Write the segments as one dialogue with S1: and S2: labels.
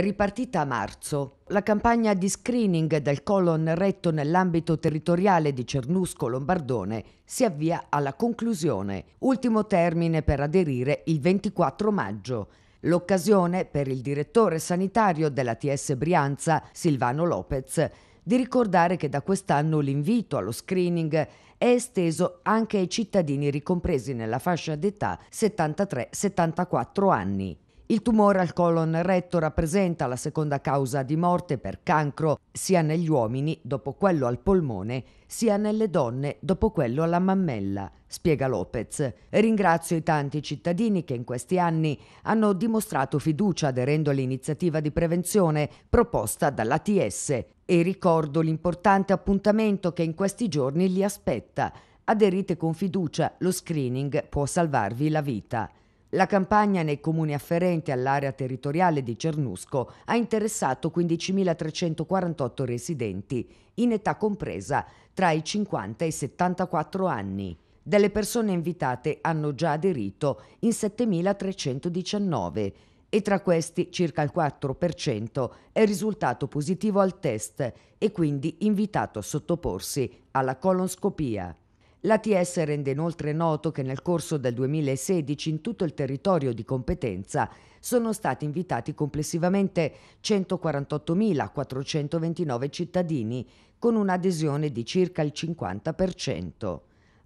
S1: ripartita a marzo. La campagna di screening del colon retto nell'ambito territoriale di Cernusco Lombardone si avvia alla conclusione. Ultimo termine per aderire il 24 maggio. L'occasione per il direttore sanitario della TS Brianza, Silvano Lopez, di ricordare che da quest'anno l'invito allo screening è esteso anche ai cittadini ricompresi nella fascia d'età 73-74 anni. Il tumore al colon retto rappresenta la seconda causa di morte per cancro sia negli uomini dopo quello al polmone sia nelle donne dopo quello alla mammella, spiega Lopez. Ringrazio i tanti cittadini che in questi anni hanno dimostrato fiducia aderendo all'iniziativa di prevenzione proposta dall'ATS e ricordo l'importante appuntamento che in questi giorni li aspetta. Aderite con fiducia, lo screening può salvarvi la vita. La campagna nei comuni afferenti all'area territoriale di Cernusco ha interessato 15.348 residenti, in età compresa tra i 50 e i 74 anni. Delle persone invitate hanno già aderito in 7.319 e tra questi circa il 4% è risultato positivo al test e quindi invitato a sottoporsi alla colonscopia. L'ATS rende inoltre noto che nel corso del 2016 in tutto il territorio di competenza sono stati invitati complessivamente 148.429 cittadini con un'adesione di circa il 50%.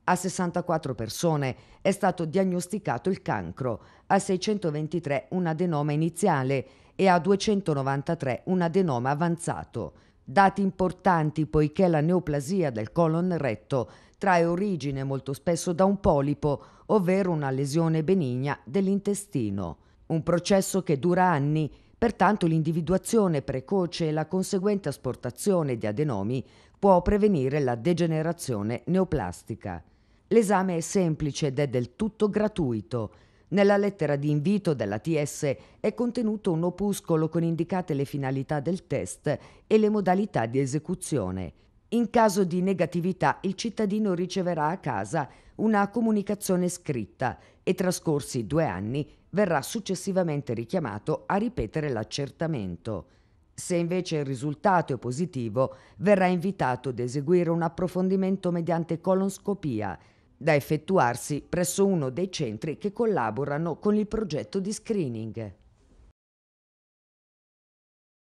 S1: A 64 persone è stato diagnosticato il cancro, a 623 un adenoma iniziale e a 293 un adenoma avanzato. Dati importanti poiché la neoplasia del colon retto trae origine molto spesso da un polipo, ovvero una lesione benigna dell'intestino. Un processo che dura anni, pertanto l'individuazione precoce e la conseguente asportazione di adenomi può prevenire la degenerazione neoplastica. L'esame è semplice ed è del tutto gratuito nella lettera di invito della TS è contenuto un opuscolo con indicate le finalità del test e le modalità di esecuzione. In caso di negatività il cittadino riceverà a casa una comunicazione scritta e trascorsi due anni verrà successivamente richiamato a ripetere l'accertamento. Se invece il risultato è positivo, verrà invitato ad eseguire un approfondimento mediante colonscopia, da effettuarsi presso uno dei centri che collaborano con il progetto di screening.